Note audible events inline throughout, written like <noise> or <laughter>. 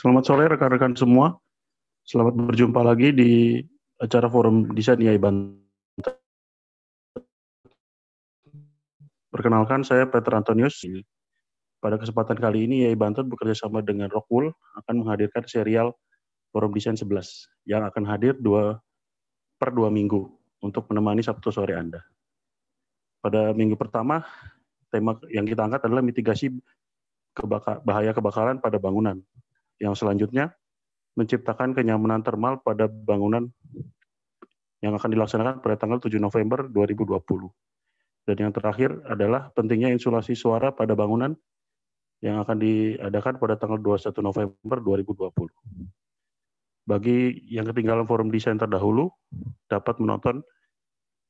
Selamat sore rekan-rekan semua. Selamat berjumpa lagi di acara forum desain IAI Banten. Perkenalkan saya Peter Antonius. Pada kesempatan kali ini IAI Banten bekerja sama dengan Rockwool akan menghadirkan serial Forum Desain 11 yang akan hadir dua per dua minggu untuk menemani Sabtu sore Anda. Pada minggu pertama, tema yang kita angkat adalah mitigasi kebaka bahaya kebakaran pada bangunan yang selanjutnya, menciptakan kenyamanan termal pada bangunan yang akan dilaksanakan pada tanggal 7 November 2020. Dan yang terakhir adalah pentingnya insulasi suara pada bangunan yang akan diadakan pada tanggal 21 November 2020. Bagi yang ketinggalan forum desain terdahulu, dapat menonton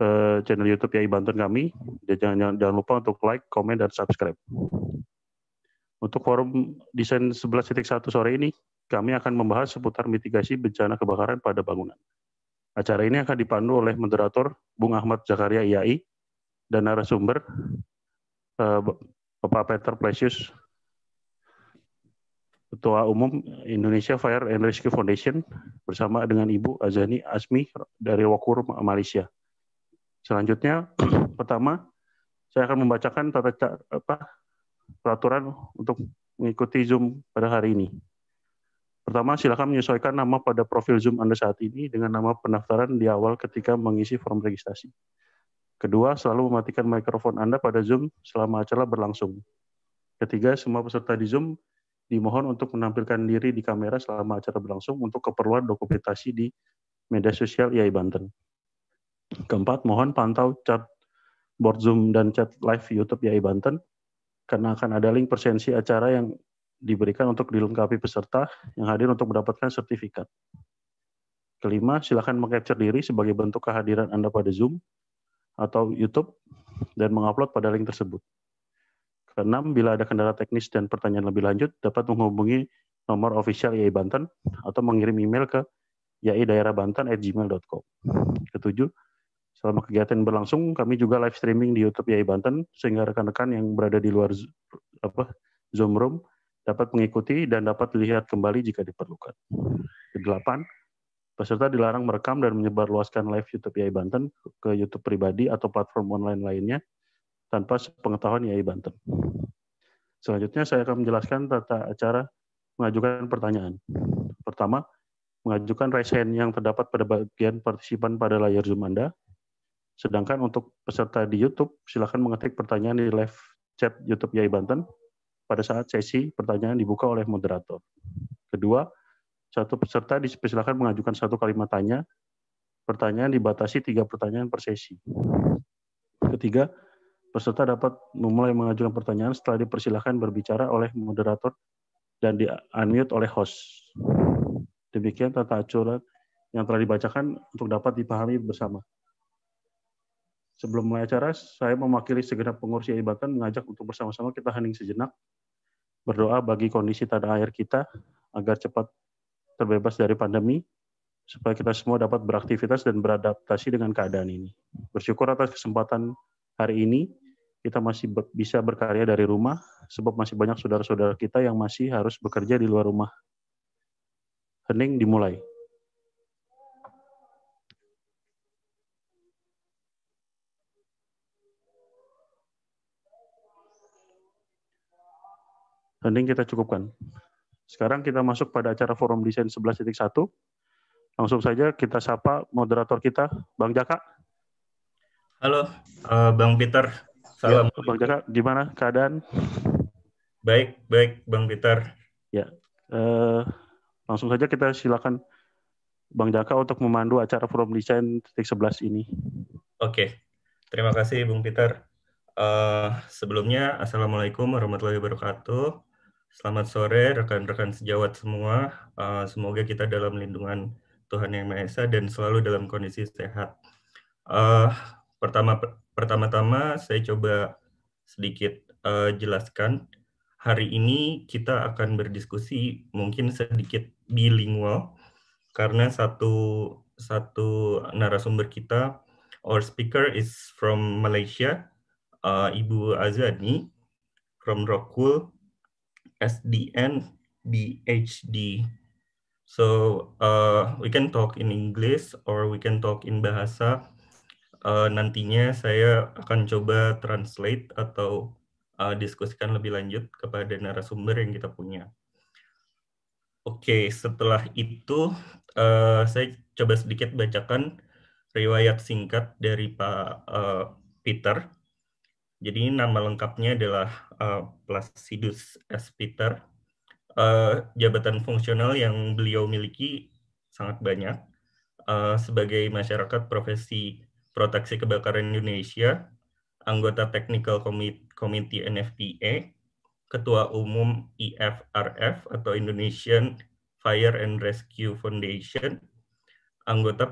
eh, channel YouTube YAI Banten kami. Dan jangan, jangan lupa untuk like, komen, dan subscribe. Untuk forum desain 11.1 sore ini, kami akan membahas seputar mitigasi bencana kebakaran pada bangunan. Acara ini akan dipandu oleh moderator Bung Ahmad Zakaria IAI dan narasumber eh, Bapak Peter Precious, Ketua Umum Indonesia Fire and Rescue Foundation bersama dengan Ibu Azani Asmi dari Wakur Malaysia. Selanjutnya, <clears throat> pertama saya akan membacakan tata apa, peraturan untuk mengikuti Zoom pada hari ini. Pertama, silakan menyesuaikan nama pada profil Zoom Anda saat ini dengan nama pendaftaran di awal ketika mengisi form registrasi. Kedua, selalu mematikan mikrofon Anda pada Zoom selama acara berlangsung. Ketiga, semua peserta di Zoom dimohon untuk menampilkan diri di kamera selama acara berlangsung untuk keperluan dokumentasi di media sosial IAI Banten. Keempat, mohon pantau chat board Zoom dan chat live YouTube IAI Banten karena akan ada link persensi acara yang diberikan untuk dilengkapi peserta yang hadir untuk mendapatkan sertifikat. Kelima, silakan mengcapture diri sebagai bentuk kehadiran Anda pada Zoom atau YouTube dan mengupload pada link tersebut. Keenam, bila ada kendala teknis dan pertanyaan lebih lanjut, dapat menghubungi nomor official IAI Banten atau mengirim email ke yaidaerahbanten@gmail.com. Ketujuh, Selama kegiatan berlangsung, kami juga live streaming di YouTube YAI Banten sehingga rekan-rekan yang berada di luar apa, Zoom room dapat mengikuti dan dapat dilihat kembali jika diperlukan. Kedelapan, peserta dilarang merekam dan menyebarluaskan live YouTube YAI Banten ke YouTube pribadi atau platform online lainnya tanpa sepengetahuan YAI Banten. Selanjutnya saya akan menjelaskan tata acara mengajukan pertanyaan. Pertama, mengajukan raise hand yang terdapat pada bagian partisipan pada layar Zoom Anda. Sedangkan untuk peserta di YouTube, silakan mengetik pertanyaan di live chat YouTube Yai Banten pada saat sesi pertanyaan dibuka oleh moderator. Kedua, satu peserta disilakan mengajukan satu kalimat tanya. Pertanyaan dibatasi tiga pertanyaan per sesi. Ketiga, peserta dapat memulai mengajukan pertanyaan setelah dipersilahkan berbicara oleh moderator dan di-unmute oleh host. Demikian tata acara yang telah dibacakan untuk dapat dipahami bersama. Sebelum mulai acara, saya mewakili segenap pengurus Yayasan mengajak untuk bersama-sama kita hening sejenak, berdoa bagi kondisi tanah air kita agar cepat terbebas dari pandemi, supaya kita semua dapat beraktivitas dan beradaptasi dengan keadaan ini. Bersyukur atas kesempatan hari ini, kita masih bisa berkarya dari rumah, sebab masih banyak saudara-saudara kita yang masih harus bekerja di luar rumah. Hening dimulai. Landing kita cukupkan. Sekarang kita masuk pada acara forum desain 11.1. Langsung saja kita sapa moderator kita, Bang Jaka. Halo, uh, Bang Peter. Salam. Ya, Bang Jaka, gimana keadaan? Baik, baik, Bang Peter. Ya, uh, langsung saja kita silakan Bang Jaka untuk memandu acara forum desain titik 11 ini. Oke, terima kasih Bung Peter. Uh, sebelumnya, Assalamualaikum warahmatullahi wabarakatuh. Selamat sore rekan-rekan sejawat semua. Uh, semoga kita dalam lindungan Tuhan Yang Maha Esa dan selalu dalam kondisi sehat. Uh, pertama pertama-tama saya coba sedikit uh, jelaskan. Hari ini kita akan berdiskusi mungkin sedikit bilingual karena satu satu narasumber kita our speaker is from Malaysia, uh, Ibu Azani from Rockwool SDN, BHD. So uh, we can talk in English or we can talk in bahasa. Uh, nantinya saya akan coba translate atau uh, diskusikan lebih lanjut kepada narasumber yang kita punya. Oke, okay, setelah itu uh, saya coba sedikit bacakan riwayat singkat dari Pak uh, Peter jadi nama lengkapnya adalah uh, Placidus S. Peter. Uh, jabatan fungsional yang beliau miliki sangat banyak. Uh, sebagai masyarakat profesi proteksi kebakaran Indonesia, anggota Technical Committee NFPA, Ketua Umum IFRF atau Indonesian Fire and Rescue Foundation, anggota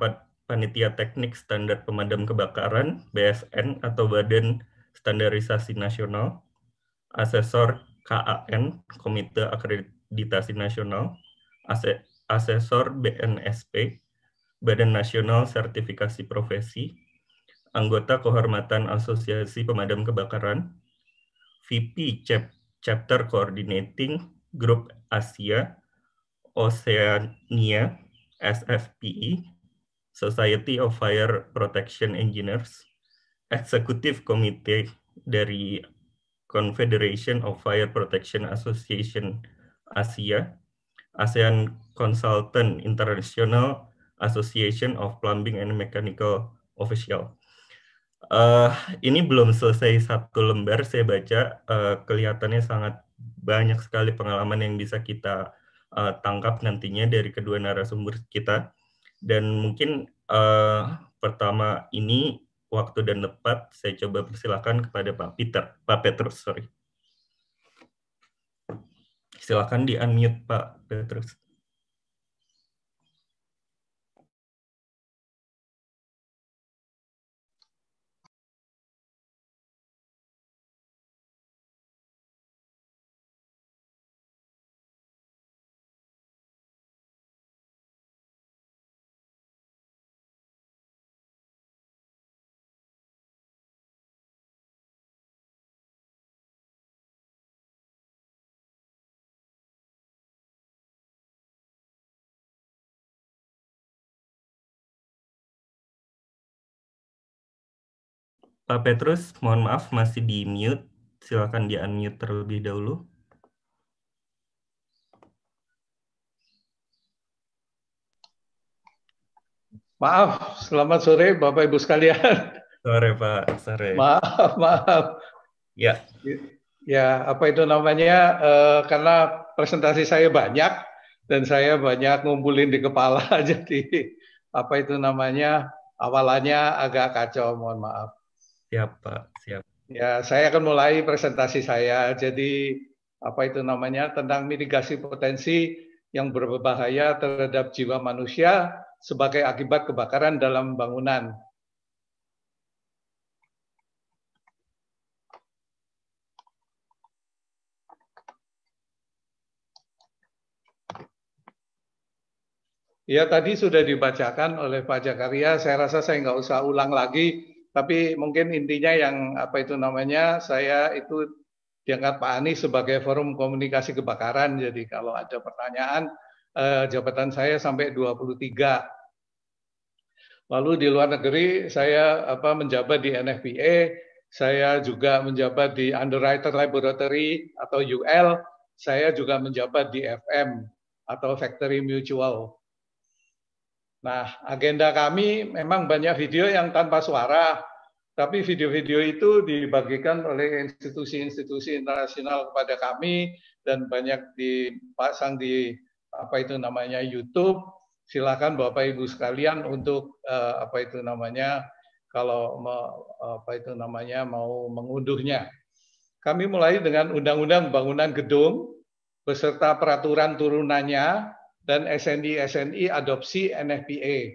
Panitia Teknik Standar Pemadam Kebakaran, BSN atau Badan Standarisasi Nasional, Asesor KAN, Komite Akreditasi Nasional, Asesor BNSP, Badan Nasional Sertifikasi Profesi, anggota Kehormatan Asosiasi Pemadam Kebakaran, VP Chap Chapter Coordinating Group Asia, Oceania, SFPE, Society of Fire Protection Engineers, eksekutif komite dari Confederation of Fire Protection Association Asia, ASEAN Consultant International Association of Plumbing and Mechanical Official. Uh, ini belum selesai satu lembar saya baca, uh, kelihatannya sangat banyak sekali pengalaman yang bisa kita uh, tangkap nantinya dari kedua narasumber kita. Dan mungkin uh, pertama ini waktu dan tepat, saya coba persilahkan kepada Pak Peter, Pak Petrus, sorry. Silakan di unmute Pak Petrus. Pak eh, Petrus, mohon maaf masih di mute. Silakan di unmute terlebih dahulu. Maaf, selamat sore Bapak Ibu sekalian. Sore Pak, sore. Maaf, maaf. Ya. Ya, apa itu namanya? E, karena presentasi saya banyak dan saya banyak ngumpulin di kepala, <laughs> jadi apa itu namanya? Awalannya agak kacau, mohon maaf. Siap Pak, siap. Ya, saya akan mulai presentasi saya. Jadi apa itu namanya tentang mitigasi potensi yang berbahaya terhadap jiwa manusia sebagai akibat kebakaran dalam bangunan. Ya tadi sudah dibacakan oleh Pak Jakaria, saya rasa saya nggak usah ulang lagi tapi mungkin intinya yang apa itu namanya, saya itu diangkat Pak Anies sebagai forum komunikasi kebakaran. Jadi kalau ada pertanyaan, eh, jabatan saya sampai 23. Lalu di luar negeri saya apa menjabat di NFPA, saya juga menjabat di Underwriter Laboratory atau UL, saya juga menjabat di FM atau Factory Mutual. Nah, agenda kami memang banyak video yang tanpa suara, tapi video-video itu dibagikan oleh institusi-institusi internasional kepada kami dan banyak dipasang di apa itu namanya YouTube. Silakan Bapak Ibu sekalian untuk eh, apa itu namanya kalau apa itu namanya mau mengunduhnya. Kami mulai dengan undang-undang bangunan gedung beserta peraturan turunannya dan SNI SNI adopsi NFPA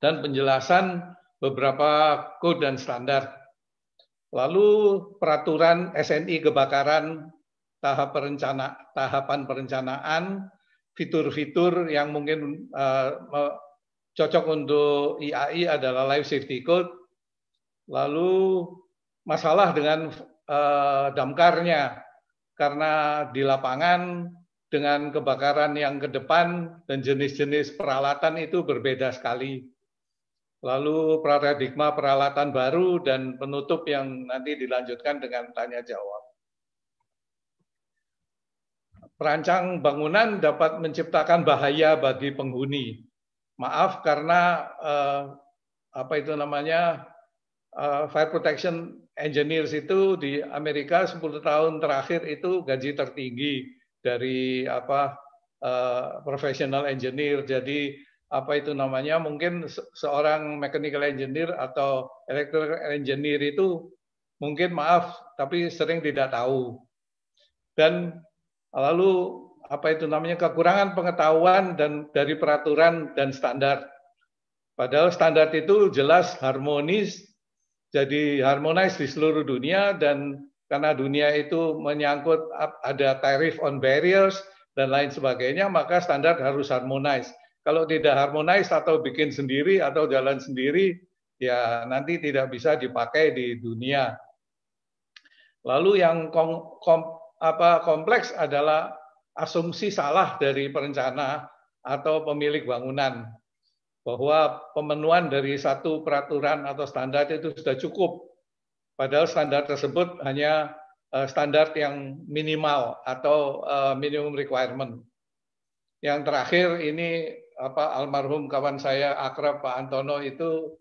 dan penjelasan beberapa kode dan standar. Lalu peraturan SNI kebakaran tahap perencana tahapan perencanaan, fitur-fitur yang mungkin uh, cocok untuk IAI adalah life safety code. Lalu masalah dengan uh, damkarnya karena di lapangan dengan kebakaran yang ke depan dan jenis-jenis peralatan itu berbeda sekali lalu paradigma peralatan baru dan penutup yang nanti dilanjutkan dengan tanya jawab. Perancang bangunan dapat menciptakan bahaya bagi penghuni. Maaf karena eh, apa itu namanya eh, fire protection engineers itu di Amerika 10 tahun terakhir itu gaji tertinggi dari apa eh, professional engineer. Jadi apa itu namanya mungkin seorang mechanical engineer atau electrical engineer itu mungkin maaf tapi sering tidak tahu dan lalu apa itu namanya kekurangan pengetahuan dan dari peraturan dan standar. Padahal standar itu jelas harmonis, jadi harmonis di seluruh dunia dan karena dunia itu menyangkut ada tarif on barriers dan lain sebagainya, maka standar harus harmonis. Kalau tidak harmonis atau bikin sendiri atau jalan sendiri, ya nanti tidak bisa dipakai di dunia. Lalu yang kom, kom, apa, kompleks adalah asumsi salah dari perencana atau pemilik bangunan bahwa pemenuhan dari satu peraturan atau standar itu sudah cukup. Padahal standar tersebut hanya eh, standar yang minimal atau eh, minimum requirement. Yang terakhir ini apa almarhum kawan saya akrab Pak Antono itu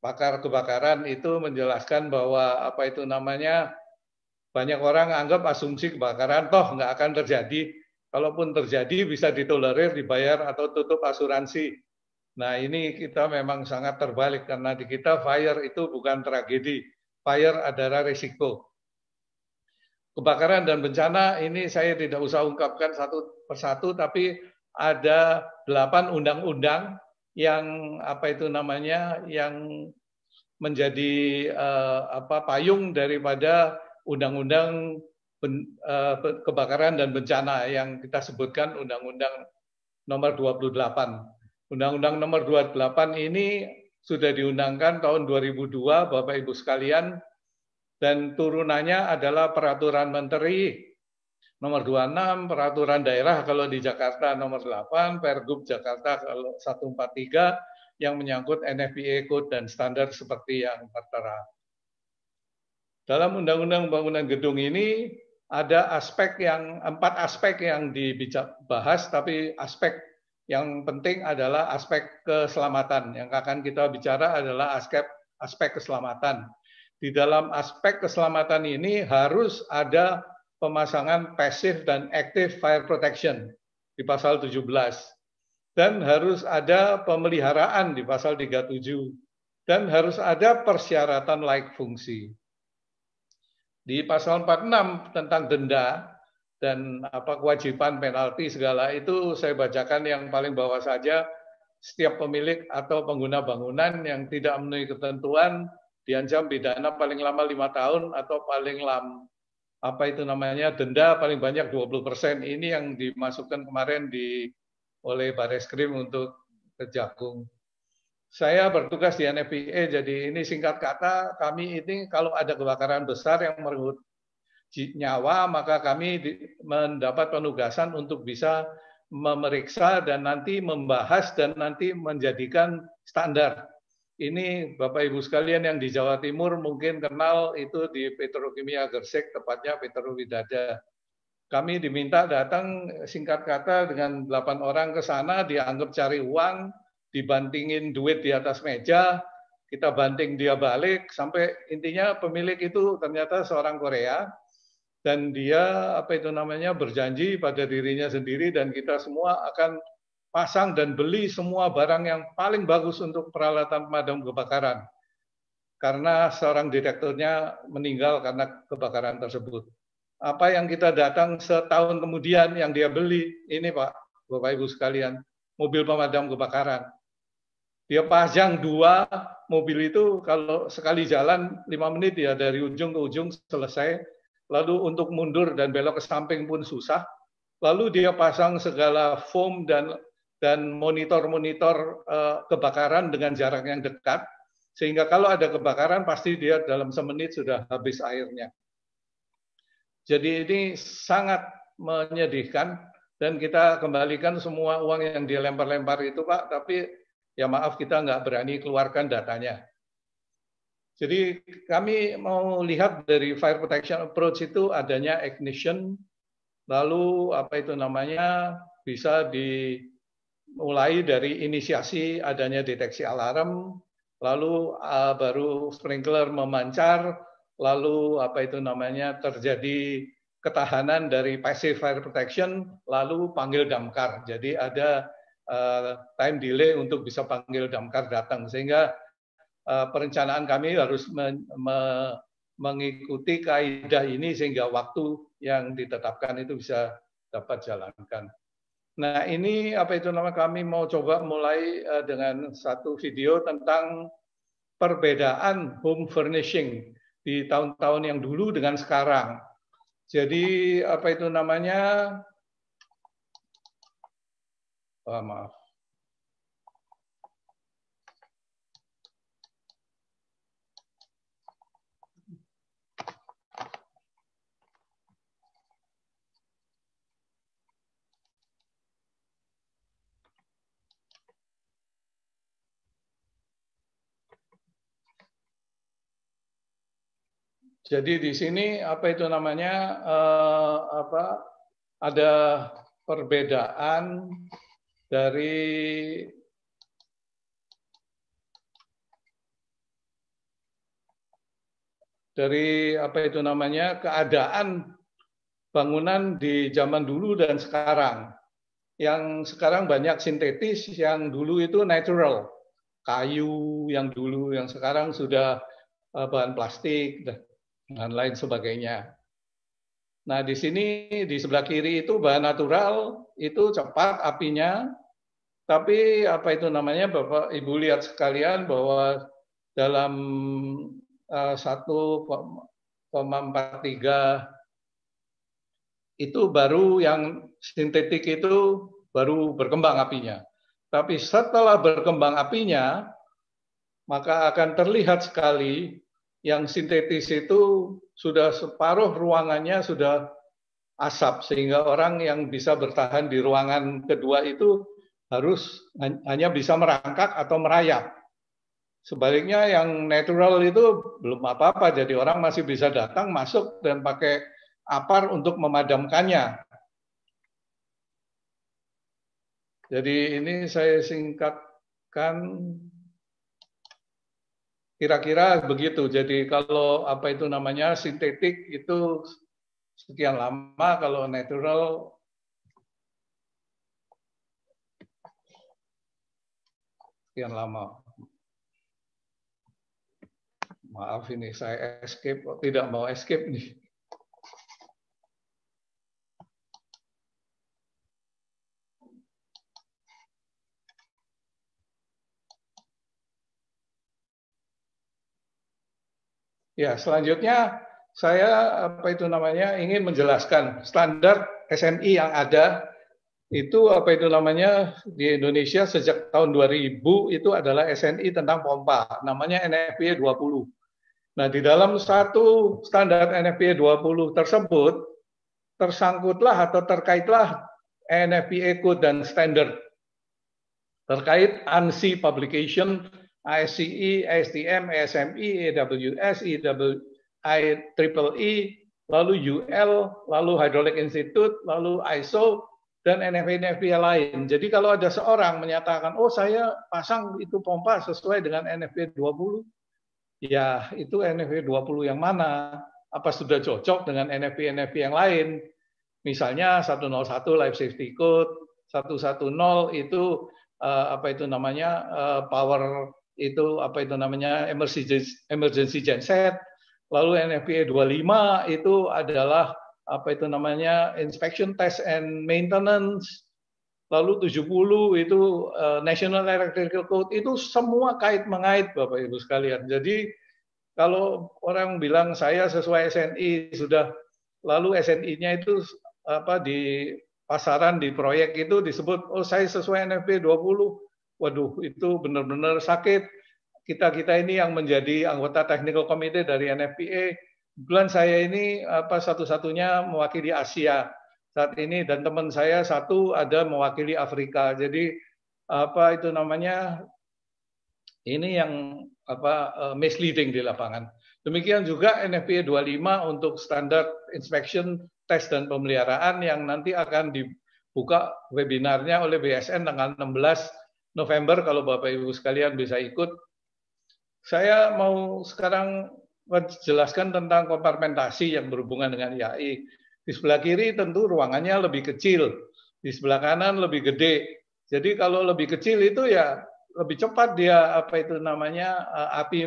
pakar kebakaran itu menjelaskan bahwa apa itu namanya banyak orang anggap asumsi kebakaran toh nggak akan terjadi kalaupun terjadi bisa ditolerir dibayar atau tutup asuransi nah ini kita memang sangat terbalik karena di kita fire itu bukan tragedi fire adalah resiko kebakaran dan bencana ini saya tidak usah ungkapkan satu persatu tapi ada delapan undang-undang yang apa itu namanya yang menjadi uh, apa payung daripada undang-undang ben, eh, kebakaran dan bencana yang kita sebutkan undang-undang nomor 28. Undang-undang nomor 28 ini sudah diundangkan tahun 2002 Bapak Ibu sekalian dan turunannya adalah peraturan menteri nomor 26, peraturan daerah kalau di Jakarta nomor 8, Pergub Jakarta kalau 143 yang menyangkut NFPA e code dan standar seperti yang tertera. Dalam Undang-Undang Bangunan Gedung ini ada aspek yang empat aspek yang dibahas, tapi aspek yang penting adalah aspek keselamatan. Yang akan kita bicara adalah aspek aspek keselamatan. Di dalam aspek keselamatan ini harus ada pemasangan passive dan active fire protection di pasal 17 dan harus ada pemeliharaan di pasal 37 dan harus ada persyaratan like fungsi. Di pasal 46 tentang denda dan apa kewajiban penalti segala itu saya bacakan yang paling bawah saja setiap pemilik atau pengguna bangunan yang tidak memenuhi ketentuan diancam pidana paling lama lima tahun atau paling lama apa itu namanya denda paling banyak 20 persen ini yang dimasukkan kemarin di oleh Baris Krim untuk kejagung. Saya bertugas di NFPA, e, jadi ini singkat kata kami ini kalau ada kebakaran besar yang merenggut nyawa, maka kami mendapat penugasan untuk bisa memeriksa dan nanti membahas dan nanti menjadikan standar ini Bapak Ibu sekalian yang di Jawa Timur mungkin kenal itu di Petrokimia Gersik, tepatnya Petro Widada. Kami diminta datang singkat kata dengan delapan orang ke sana, dianggap cari uang, dibantingin duit di atas meja, kita banting dia balik, sampai intinya pemilik itu ternyata seorang Korea, dan dia apa itu namanya berjanji pada dirinya sendiri dan kita semua akan pasang dan beli semua barang yang paling bagus untuk peralatan pemadam kebakaran. Karena seorang direkturnya meninggal karena kebakaran tersebut. Apa yang kita datang setahun kemudian yang dia beli, ini Pak, Bapak Ibu sekalian, mobil pemadam kebakaran. Dia pasang dua mobil itu kalau sekali jalan lima menit ya dari ujung ke ujung selesai. Lalu untuk mundur dan belok ke samping pun susah. Lalu dia pasang segala foam dan dan monitor-monitor eh, kebakaran dengan jarak yang dekat sehingga kalau ada kebakaran pasti dia dalam semenit sudah habis airnya. Jadi ini sangat menyedihkan dan kita kembalikan semua uang yang dilempar-lempar itu Pak, tapi ya maaf kita nggak berani keluarkan datanya. Jadi kami mau lihat dari fire protection approach itu adanya ignition, lalu apa itu namanya bisa di mulai dari inisiasi adanya deteksi alarm, lalu uh, baru sprinkler memancar, lalu apa itu namanya terjadi ketahanan dari passive fire protection, lalu panggil damkar. Jadi ada uh, time delay untuk bisa panggil damkar datang sehingga uh, perencanaan kami harus men, me, mengikuti kaidah ini sehingga waktu yang ditetapkan itu bisa dapat jalankan. Nah ini apa itu nama kami mau coba mulai eh, dengan satu video tentang perbedaan home furnishing di tahun-tahun yang dulu dengan sekarang. Jadi apa itu namanya? Oh, maaf. Jadi di sini apa itu namanya eh, apa ada perbedaan dari dari apa itu namanya keadaan bangunan di zaman dulu dan sekarang. Yang sekarang banyak sintetis, yang dulu itu natural. Kayu yang dulu, yang sekarang sudah eh, bahan plastik dan lain sebagainya. Nah, di sini di sebelah kiri itu bahan natural itu cepat apinya. Tapi apa itu namanya Bapak Ibu lihat sekalian bahwa dalam eh, satu uh, tiga itu baru yang sintetik itu baru berkembang apinya. Tapi setelah berkembang apinya, maka akan terlihat sekali yang sintetis itu sudah separuh ruangannya sudah asap sehingga orang yang bisa bertahan di ruangan kedua itu harus hanya bisa merangkak atau merayap. Sebaliknya yang natural itu belum apa-apa jadi orang masih bisa datang masuk dan pakai apar untuk memadamkannya. Jadi ini saya singkatkan Kira-kira begitu. Jadi kalau apa itu namanya sintetik itu sekian lama, kalau natural sekian lama. Maaf ini saya escape, tidak mau escape nih. Ya, selanjutnya saya apa itu namanya ingin menjelaskan standar SNI yang ada itu apa itu namanya di Indonesia sejak tahun 2000 itu adalah SNI tentang pompa namanya NFPA 20. Nah, di dalam satu standar NFPA 20 tersebut tersangkutlah atau terkaitlah NFPA code dan standar terkait ANSI publication ICE, ASTM, ESMI, AWS, IEEE, lalu UL, lalu Hydraulic Institute, lalu ISO, dan NFP-NFP lain. Jadi kalau ada seorang menyatakan, oh saya pasang itu pompa sesuai dengan NFP 20, ya itu NFP 20 yang mana? Apa sudah cocok dengan NFP-NFP yang lain? Misalnya 101 Life Safety Code, 110 itu eh, apa itu namanya eh, power itu apa itu namanya emergency emergency genset lalu NFPA e 25 itu adalah apa itu namanya inspection test and maintenance lalu 70 itu uh, National Electrical Code itu semua kait mengait Bapak Ibu sekalian jadi kalau orang bilang saya sesuai SNI sudah lalu SNI-nya itu apa di pasaran di proyek itu disebut oh saya sesuai NFP 20 e waduh itu benar-benar sakit. Kita-kita ini yang menjadi anggota technical committee dari NFPA, bulan saya ini apa satu-satunya mewakili Asia saat ini dan teman saya satu ada mewakili Afrika. Jadi apa itu namanya ini yang apa eh, misleading di lapangan. Demikian juga NFPA 25 untuk standar inspection, tes dan pemeliharaan yang nanti akan dibuka webinarnya oleh BSN tanggal 16 November kalau Bapak Ibu sekalian bisa ikut. Saya mau sekarang menjelaskan tentang kompartmentasi yang berhubungan dengan IAI. Di sebelah kiri tentu ruangannya lebih kecil, di sebelah kanan lebih gede. Jadi kalau lebih kecil itu ya lebih cepat dia apa itu namanya eh, api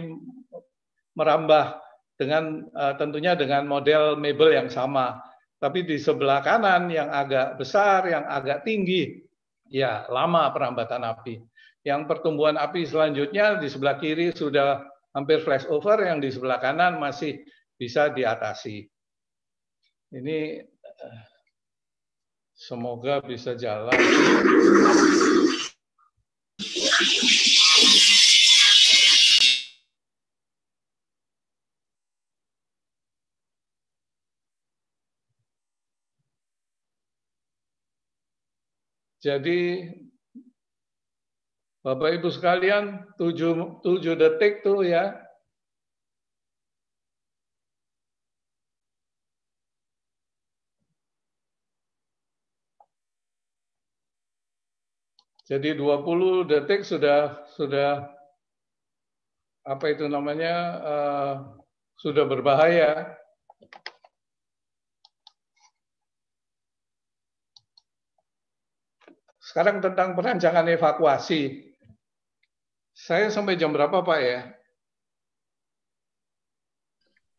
merambah dengan eh, tentunya dengan model mebel yang sama. Tapi di sebelah kanan yang agak besar, yang agak tinggi, Ya, lama perambatan api. Yang pertumbuhan api selanjutnya di sebelah kiri sudah hampir flash over, yang di sebelah kanan masih bisa diatasi. Ini eh, semoga bisa jalan. Jadi Bapak Ibu sekalian, 7, 7 detik tuh ya. Jadi 20 detik sudah sudah apa itu namanya uh, sudah berbahaya. Sekarang tentang perancangan evakuasi. Saya sampai jam berapa Pak ya?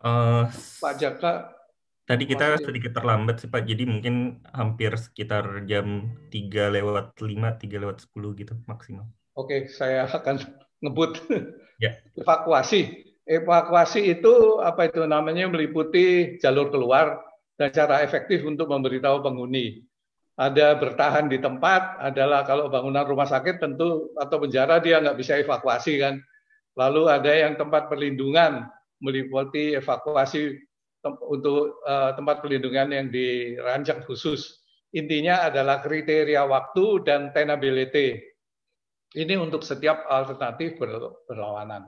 Uh, Pak Jaka. Tadi kita masih... sedikit terlambat sih Pak, jadi mungkin hampir sekitar jam 3 lewat 5, 3 lewat 10 gitu maksimal. Oke, okay, saya akan <laughs> ngebut. Yeah. Evakuasi. Evakuasi itu apa itu namanya meliputi jalur keluar dan cara efektif untuk memberitahu penghuni ada bertahan di tempat adalah kalau bangunan rumah sakit tentu atau penjara dia nggak bisa evakuasi kan. Lalu ada yang tempat perlindungan meliputi evakuasi tem untuk uh, tempat perlindungan yang dirancang khusus. Intinya adalah kriteria waktu dan tenability. Ini untuk setiap alternatif ber berlawanan.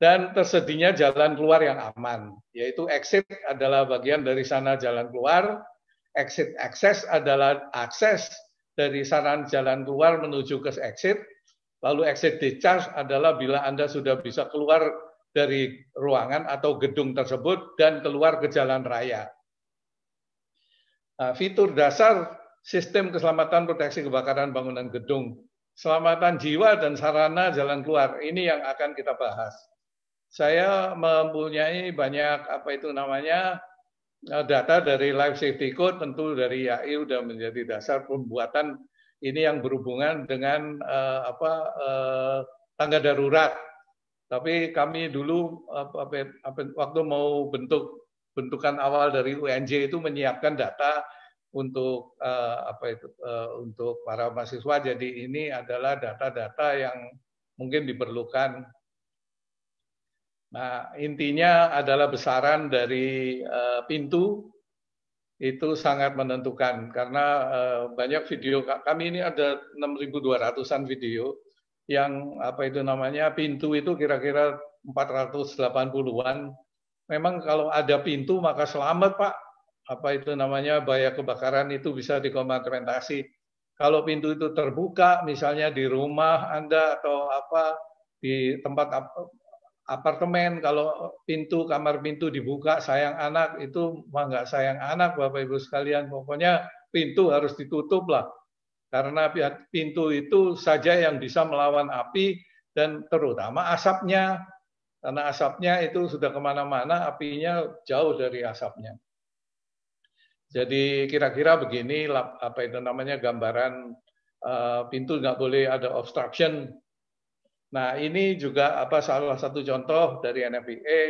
Dan tersedianya jalan keluar yang aman, yaitu exit adalah bagian dari sana jalan keluar, Exit akses adalah akses dari saran jalan keluar menuju ke exit. Lalu exit discharge adalah bila Anda sudah bisa keluar dari ruangan atau gedung tersebut dan keluar ke jalan raya. Nah, fitur dasar sistem keselamatan proteksi kebakaran bangunan gedung, keselamatan jiwa dan sarana jalan keluar. Ini yang akan kita bahas. Saya mempunyai banyak apa itu namanya Eh, data dari Life Safety Code tentu dari IAI sudah menjadi dasar pembuatan ini yang berhubungan dengan uh, apa uh, tangga darurat. Tapi kami dulu apa, apa, waktu mau bentuk bentukan awal dari UNJ itu menyiapkan data untuk uh, apa itu uh, untuk para mahasiswa. Jadi ini adalah data-data yang mungkin diperlukan Nah, intinya adalah besaran dari uh, pintu itu sangat menentukan karena uh, banyak video kami ini ada 6.200-an video yang apa itu namanya pintu itu kira-kira 480-an. Memang kalau ada pintu maka selamat Pak. Apa itu namanya bahaya kebakaran itu bisa dikomentasi. Kalau pintu itu terbuka misalnya di rumah Anda atau apa di tempat apartemen kalau pintu kamar pintu dibuka sayang anak itu mah nggak sayang anak bapak ibu sekalian pokoknya pintu harus ditutup lah karena pintu itu saja yang bisa melawan api dan terutama asapnya karena asapnya itu sudah kemana-mana apinya jauh dari asapnya jadi kira-kira begini apa itu namanya gambaran eh, pintu nggak boleh ada obstruction Nah, ini juga apa salah satu contoh dari NFPA e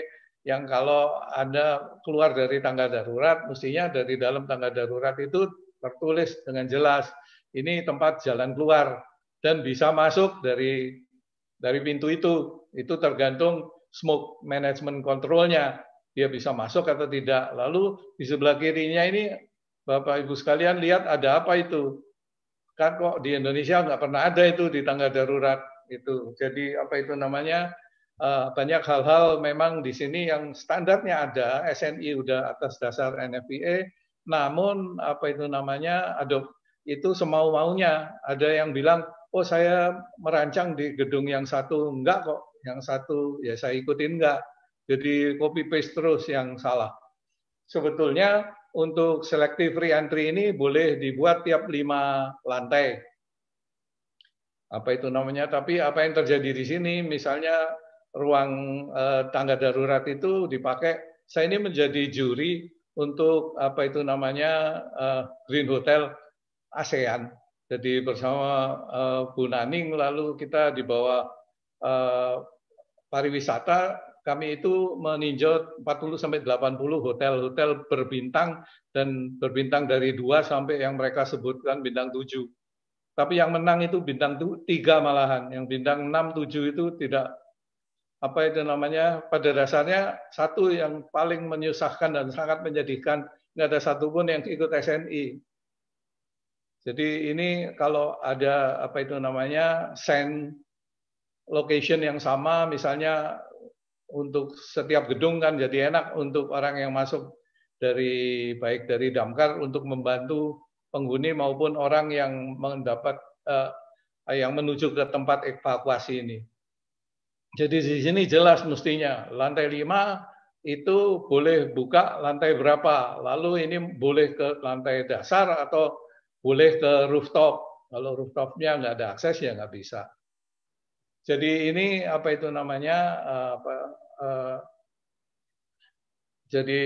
yang kalau Anda keluar dari tangga darurat, mestinya dari dalam tangga darurat itu tertulis dengan jelas ini tempat jalan keluar dan bisa masuk dari dari pintu itu. Itu tergantung smoke management controlnya dia bisa masuk atau tidak. Lalu di sebelah kirinya ini Bapak Ibu sekalian lihat ada apa itu? Kan kok di Indonesia nggak pernah ada itu di tangga darurat itu. Jadi apa itu namanya? Uh, banyak hal-hal memang di sini yang standarnya ada, SNI udah atas dasar NFPA, e, namun apa itu namanya adop itu semau maunya. Ada yang bilang, oh saya merancang di gedung yang satu enggak kok, yang satu ya saya ikutin enggak. Jadi copy paste terus yang salah. Sebetulnya untuk selective re-entry ini boleh dibuat tiap lima lantai apa itu namanya tapi apa yang terjadi di sini misalnya ruang eh, tangga darurat itu dipakai saya ini menjadi juri untuk apa itu namanya eh, Green Hotel ASEAN jadi bersama eh, Bu Naning lalu kita di bawah eh, pariwisata kami itu meninjau 40 sampai 80 hotel-hotel berbintang dan berbintang dari dua sampai yang mereka sebutkan bintang tujuh tapi yang menang itu bintang tiga malahan, yang bintang enam tujuh itu tidak apa itu namanya pada dasarnya satu yang paling menyusahkan dan sangat menjadikan nggak ada satupun yang ikut SNI. Jadi ini kalau ada apa itu namanya send location yang sama misalnya untuk setiap gedung kan jadi enak untuk orang yang masuk dari baik dari damkar untuk membantu penghuni maupun orang yang mendapat uh, yang menuju ke tempat evakuasi ini. Jadi di sini jelas mestinya lantai 5 itu boleh buka lantai berapa, lalu ini boleh ke lantai dasar atau boleh ke rooftop. Kalau rooftopnya nggak ada akses ya nggak bisa. Jadi ini apa itu namanya eh, apa, uh, jadi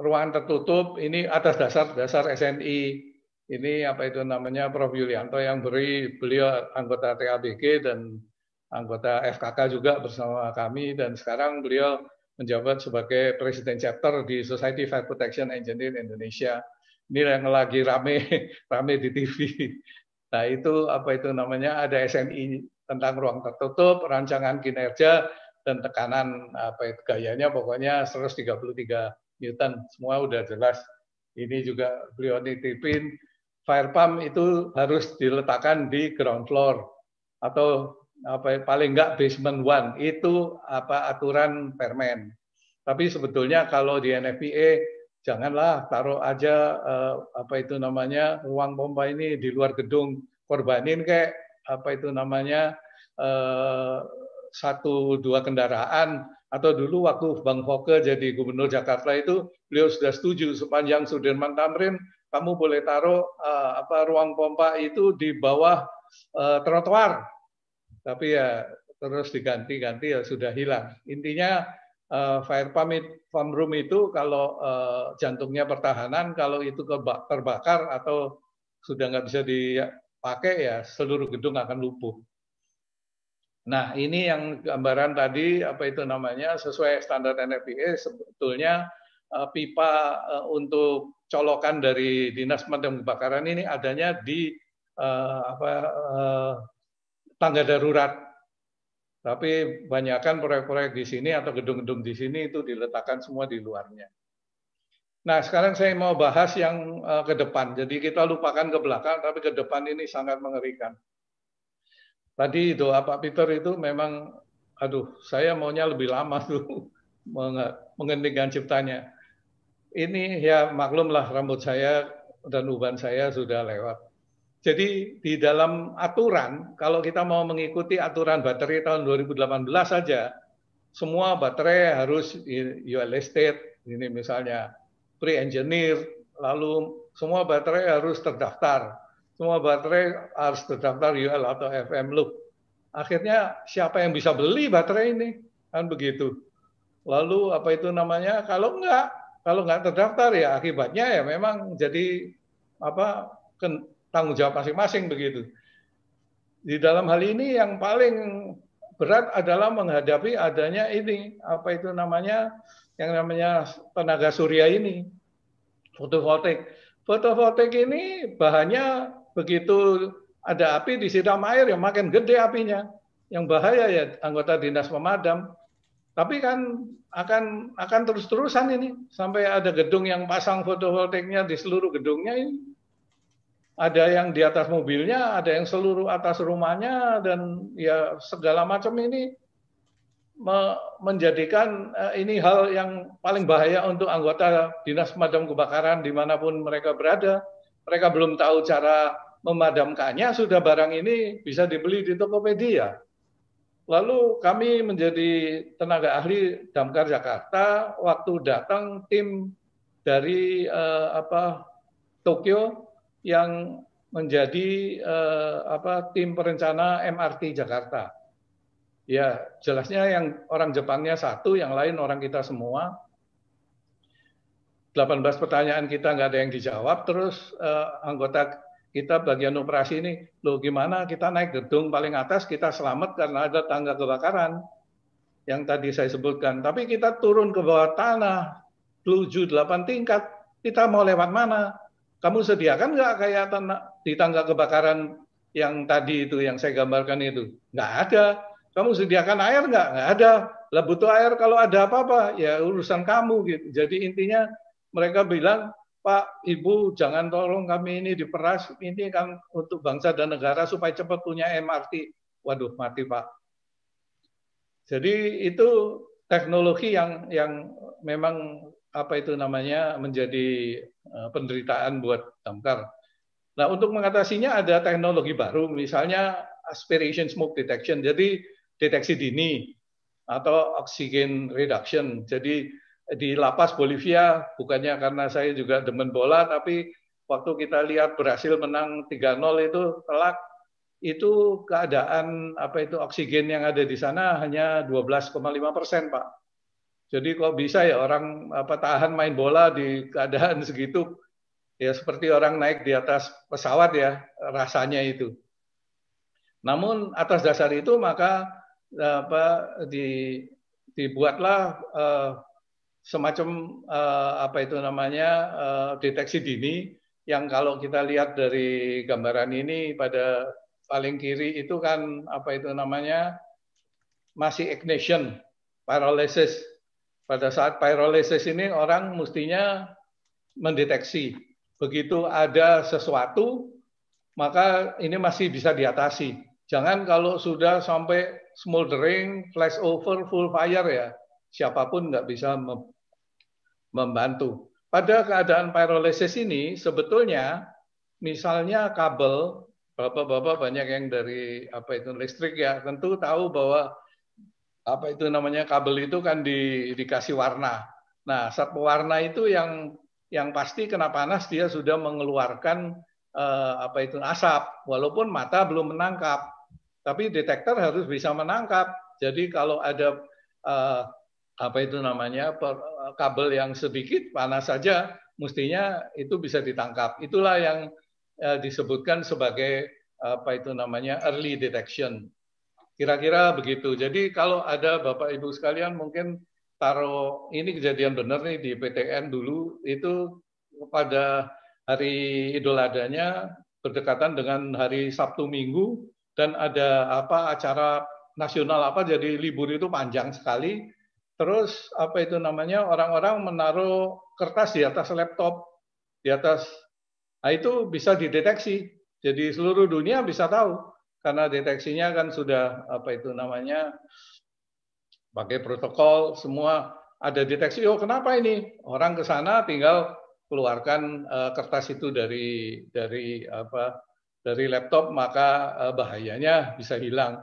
ruangan tertutup ini atas dasar dasar SNI ini apa itu namanya Prof Yulianto yang beri beliau anggota TABG dan anggota FKK juga bersama kami dan sekarang beliau menjabat sebagai presiden chapter di Society Fire Protection Engineer Indonesia. Ini yang lagi rame <laughs> rame di TV. Nah itu apa itu namanya ada SNI tentang ruang tertutup, rancangan kinerja dan tekanan apa itu gayanya pokoknya 133 Newton semua udah jelas. Ini juga beliau nitipin fire pump itu harus diletakkan di ground floor atau apa ya, paling enggak basement one itu apa aturan permen. Tapi sebetulnya kalau di NFPA janganlah taruh aja eh, apa itu namanya ruang pompa ini di luar gedung korbanin kayak apa itu namanya eh, satu dua kendaraan atau dulu waktu Bang Foke jadi gubernur Jakarta itu beliau sudah setuju sepanjang Sudirman Tamrin kamu boleh taruh uh, apa ruang pompa itu di bawah uh, trotoar. Tapi ya terus diganti-ganti ya sudah hilang. Intinya uh, fire pump, pump room itu kalau uh, jantungnya pertahanan, kalau itu terbakar atau sudah nggak bisa dipakai ya seluruh gedung akan lumpuh. Nah ini yang gambaran tadi apa itu namanya sesuai standar NFPA sebetulnya pipa untuk colokan dari dinas pemadam kebakaran ini adanya di uh, apa, uh, tangga darurat. Tapi banyakkan proyek-proyek di sini atau gedung-gedung di sini itu diletakkan semua di luarnya. Nah, sekarang saya mau bahas yang uh, ke depan. Jadi kita lupakan ke belakang, tapi ke depan ini sangat mengerikan. Tadi doa ah, Pak Peter itu memang, aduh, saya maunya lebih lama tuh <laughs> mengendingkan ciptanya ini ya maklumlah rambut saya dan uban saya sudah lewat. Jadi di dalam aturan, kalau kita mau mengikuti aturan baterai tahun 2018 saja, semua baterai harus UL estate, ini misalnya pre-engineer, lalu semua baterai harus terdaftar, semua baterai harus terdaftar UL atau FM loop. Akhirnya siapa yang bisa beli baterai ini? Kan begitu. Lalu apa itu namanya? Kalau enggak, kalau nggak terdaftar ya akibatnya ya memang jadi apa tanggung jawab masing-masing begitu. Di dalam hal ini yang paling berat adalah menghadapi adanya ini apa itu namanya yang namanya tenaga surya ini fotovoltaik. Fotovoltaik ini bahannya begitu ada api disiram air yang makin gede apinya. Yang bahaya ya anggota dinas pemadam tapi kan akan akan terus-terusan ini sampai ada gedung yang pasang fotovoltaiknya di seluruh gedungnya ini. Ada yang di atas mobilnya, ada yang seluruh atas rumahnya dan ya segala macam ini menjadikan eh, ini hal yang paling bahaya untuk anggota dinas pemadam kebakaran dimanapun mereka berada. Mereka belum tahu cara memadamkannya, sudah barang ini bisa dibeli di Tokopedia. Lalu kami menjadi tenaga ahli Damkar Jakarta. Waktu datang tim dari eh, apa Tokyo yang menjadi eh, apa tim perencana MRT Jakarta. Ya, jelasnya yang orang Jepangnya satu, yang lain orang kita semua. 18 pertanyaan kita nggak ada yang dijawab, terus eh, anggota kita bagian operasi ini, loh gimana kita naik gedung paling atas kita selamat karena ada tangga kebakaran yang tadi saya sebutkan. Tapi kita turun ke bawah tanah, 7-8 tingkat, kita mau lewat mana? Kamu sediakan nggak kayak tanah, di tangga kebakaran yang tadi itu, yang saya gambarkan itu? Nggak ada. Kamu sediakan air nggak? Nggak ada. Lah butuh air kalau ada apa-apa, ya urusan kamu gitu. Jadi intinya mereka bilang Pak, Ibu, jangan tolong kami ini diperas, ini kan untuk bangsa dan negara supaya cepat punya MRT. Waduh, mati Pak. Jadi itu teknologi yang yang memang apa itu namanya menjadi eh, penderitaan buat damkar. Nah, untuk mengatasinya ada teknologi baru, misalnya aspiration smoke detection, jadi deteksi dini atau oxygen reduction. Jadi di lapas Bolivia bukannya karena saya juga demen bola tapi waktu kita lihat berhasil menang 3-0 itu telak itu keadaan apa itu oksigen yang ada di sana hanya 12,5 persen pak. Jadi kok bisa ya orang apa tahan main bola di keadaan <laughs> segitu ya seperti orang naik di atas pesawat ya rasanya itu. Namun atas dasar itu maka eh, apa di dibuatlah uh, semacam eh, apa itu namanya eh, deteksi dini yang kalau kita lihat dari gambaran ini pada paling kiri itu kan apa itu namanya masih ignition paralysis Pada saat paralysis ini orang mestinya mendeteksi. Begitu ada sesuatu maka ini masih bisa diatasi. Jangan kalau sudah sampai smoldering, flash over, full fire ya siapapun nggak bisa membantu. Pada keadaan pyrolysis ini sebetulnya misalnya kabel bapak-bapak banyak yang dari apa itu listrik ya tentu tahu bahwa apa itu namanya kabel itu kan di, dikasih warna. Nah saat pewarna itu yang yang pasti kena panas dia sudah mengeluarkan eh, apa itu asap walaupun mata belum menangkap tapi detektor harus bisa menangkap. Jadi kalau ada eh, apa itu namanya e, kabel yang sedikit panas saja mestinya itu bisa ditangkap. Itulah yang e, disebutkan sebagai apa itu namanya early detection. Kira-kira begitu. Jadi kalau ada Bapak Ibu sekalian mungkin taruh ini kejadian benar nih di PTN dulu itu pada hari Idul Adanya berdekatan dengan hari Sabtu Minggu dan ada apa acara nasional apa jadi libur itu panjang sekali Terus apa itu namanya orang-orang menaruh kertas di atas laptop, di atas, nah itu bisa dideteksi. Jadi seluruh dunia bisa tahu karena deteksinya kan sudah apa itu namanya pakai protokol semua ada deteksi. Oh kenapa ini orang ke sana tinggal keluarkan uh, kertas itu dari dari apa dari laptop maka uh, bahayanya bisa hilang.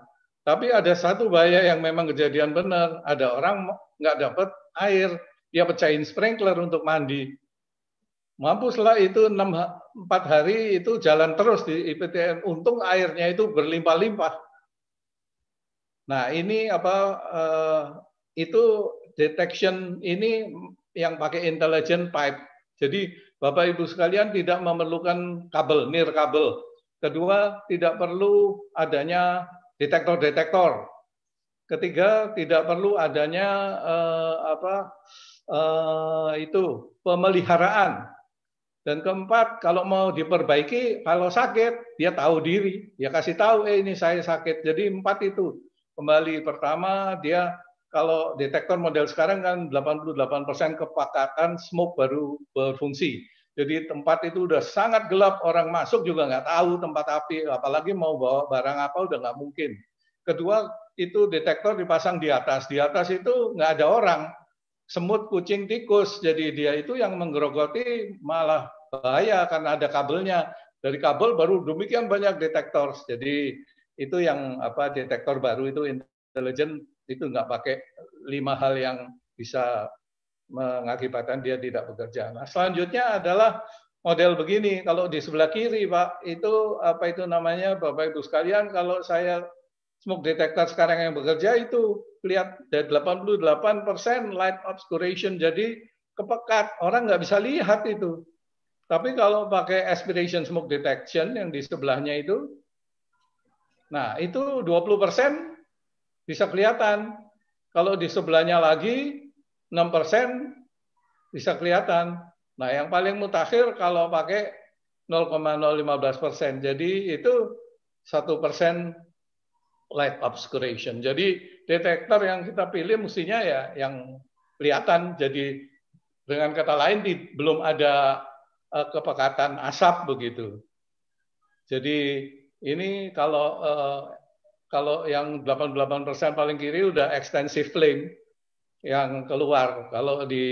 Tapi ada satu bahaya yang memang kejadian benar. Ada orang nggak dapat air, dia pecahin sprinkler untuk mandi. Mampuslah itu 6, 4 hari itu jalan terus di IPTN. Untung airnya itu berlimpah-limpah. Nah ini apa eh, itu detection ini yang pakai intelligent pipe. Jadi Bapak Ibu sekalian tidak memerlukan kabel, nir kabel. Kedua, tidak perlu adanya detektor-detektor. Ketiga, tidak perlu adanya eh, apa eh, itu pemeliharaan. Dan keempat, kalau mau diperbaiki, kalau sakit dia tahu diri, dia kasih tahu, eh ini saya sakit. Jadi empat itu kembali pertama dia kalau detektor model sekarang kan 88% kepakatan smoke baru berfungsi. Jadi tempat itu udah sangat gelap, orang masuk juga nggak tahu tempat api, apalagi mau bawa barang apa udah nggak mungkin. Kedua, itu detektor dipasang di atas. Di atas itu nggak ada orang, semut, kucing, tikus. Jadi dia itu yang menggerogoti malah bahaya karena ada kabelnya. Dari kabel baru demikian banyak detektor. Jadi itu yang apa detektor baru itu intelijen itu nggak pakai lima hal yang bisa mengakibatkan dia tidak bekerja. Nah, selanjutnya adalah model begini. Kalau di sebelah kiri, Pak, itu apa itu namanya, Bapak Ibu sekalian, kalau saya smoke detector sekarang yang bekerja itu lihat dari 88% light obscuration. Jadi kepekat, orang nggak bisa lihat itu. Tapi kalau pakai aspiration smoke detection yang di sebelahnya itu, nah itu 20% bisa kelihatan. Kalau di sebelahnya lagi 6 persen bisa kelihatan. Nah, yang paling mutakhir kalau pakai 0,015 persen. Jadi itu satu persen light obscuration. Jadi detektor yang kita pilih mestinya ya yang kelihatan. Jadi dengan kata lain di, belum ada uh, kepekatan asap begitu. Jadi ini kalau uh, kalau yang 88 persen paling kiri udah extensive flame yang keluar. Kalau di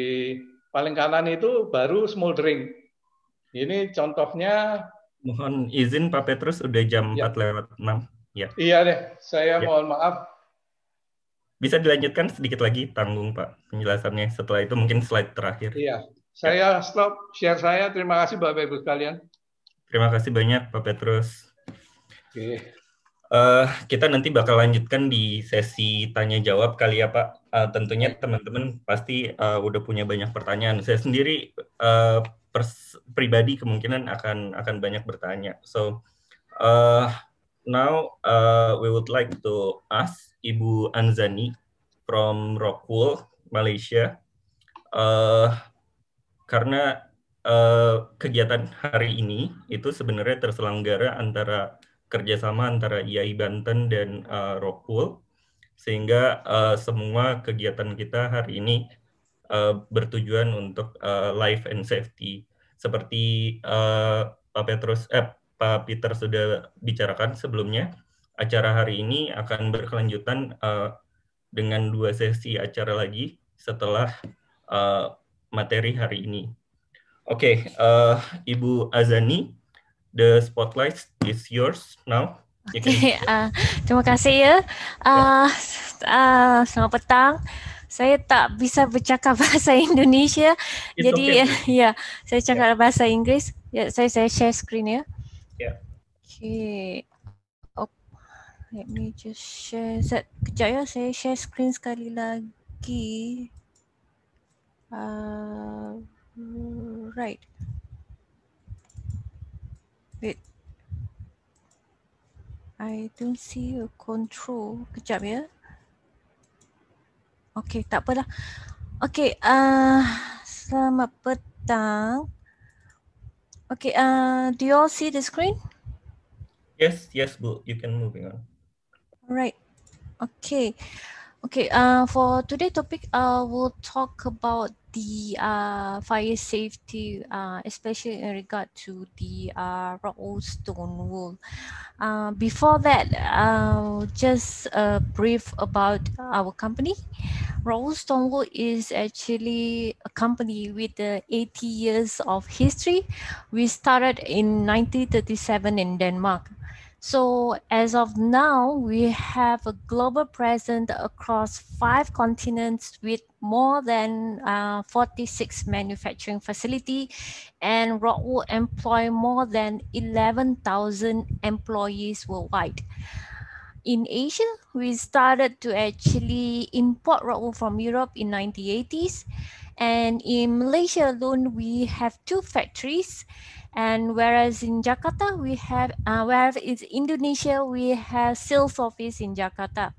paling kanan itu baru smoldering. Ini contohnya mohon izin Pak Petrus udah jam ya. 4 lewat 6. Ya. Iya deh, saya ya. mohon maaf. Bisa dilanjutkan sedikit lagi tanggung Pak penjelasannya setelah itu mungkin slide terakhir. Iya. Ya. Saya ya. stop share saya. Terima kasih Bapak Ibu sekalian. Terima kasih banyak Pak Petrus. Oke. Uh, kita nanti bakal lanjutkan di sesi tanya jawab kali ya Pak. Uh, tentunya teman-teman pasti uh, udah punya banyak pertanyaan. Saya sendiri uh, pribadi kemungkinan akan akan banyak bertanya. So uh, now uh, we would like to ask Ibu Anzani from Rockwool, Malaysia. Uh, karena uh, kegiatan hari ini itu sebenarnya terselenggara antara kerjasama antara IAI Banten dan uh, Rockwool sehingga uh, semua kegiatan kita hari ini uh, bertujuan untuk uh, life and safety seperti uh, Pak Petrus eh, Pak Peter sudah bicarakan sebelumnya acara hari ini akan berkelanjutan uh, dengan dua sesi acara lagi setelah uh, materi hari ini. Oke, okay, uh, Ibu Azani, the spotlight is yours now. You okay, can... <laughs> uh, terima kasih ya. Uh, uh, selamat petang. Saya tak bisa bercakap <laughs> bahasa Indonesia. It's jadi okay. <laughs> ya, yeah, saya cakap yeah. bahasa Inggris. Ya, yeah, saya saya share screen ya. Ya. Yeah. Okay. Oh, let me just share. Kejap ya, saya share screen sekali lagi. Uh, right. Wait. I don't see a control. Kejap ya. Okay, tak apalah. Okay, uh, selamat petang. Okay, uh, do you all see the screen? Yes, yes, Bu. You can moving on. All right. Okay. Okay, uh, for today topic, uh, we'll talk about the uh, fire safety, uh, especially in regard to the uh, rock stone wool. Uh, before that, uh, just a brief about our company. Raoul Stonewall stone is actually a company with 80 years of history. We started in 1937 in Denmark. So as of now, we have a global presence across five continents with more than uh, 46 manufacturing facility and Rockwood employ more than 11,000 employees worldwide. In Asia, we started to actually import Rockwood from Europe in 1980s. And in Malaysia alone, we have two factories and whereas in Jakarta, we have, uh, whereas in Indonesia, we have sales office in Jakarta.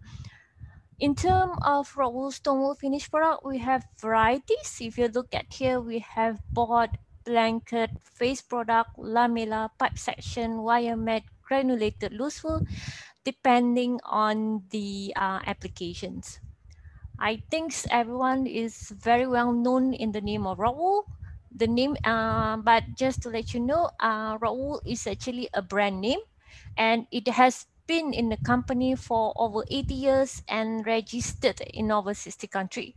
In terms of raw wool, stone wool finished product, we have varieties. If you look at here, we have board, blanket, face product, lamella, pipe section, wire mat, granulated loose wool, depending on the uh, applications. I think everyone is very well known in the name of raw wool the name, uh, but just to let you know, uh, Raul is actually a brand name and it has been in the company for over 80 years and registered in over 60 countries.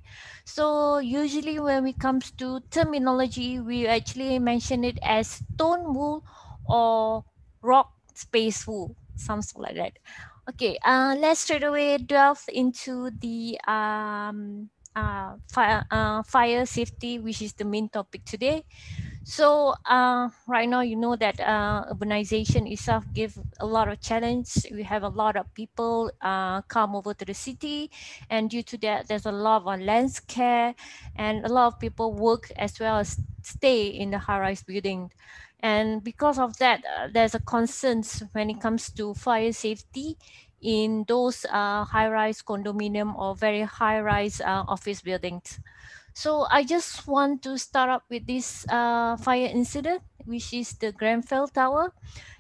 So usually when it comes to terminology, we actually mention it as stone wool or rock space wool, something like that. Okay, uh, let's straight away delve into the um, uh, fire, uh, fire safety, which is the main topic today. So uh, right now, you know that uh, urbanization itself give a lot of challenge. We have a lot of people uh, come over to the city, and due to that, there's a lot of land care, and a lot of people work as well as stay in the high-rise building. And because of that, uh, there's a concerns when it comes to fire safety in those uh, high-rise condominium or very high-rise uh, office buildings. So I just want to start up with this uh, fire incident, which is the Grenfell Tower.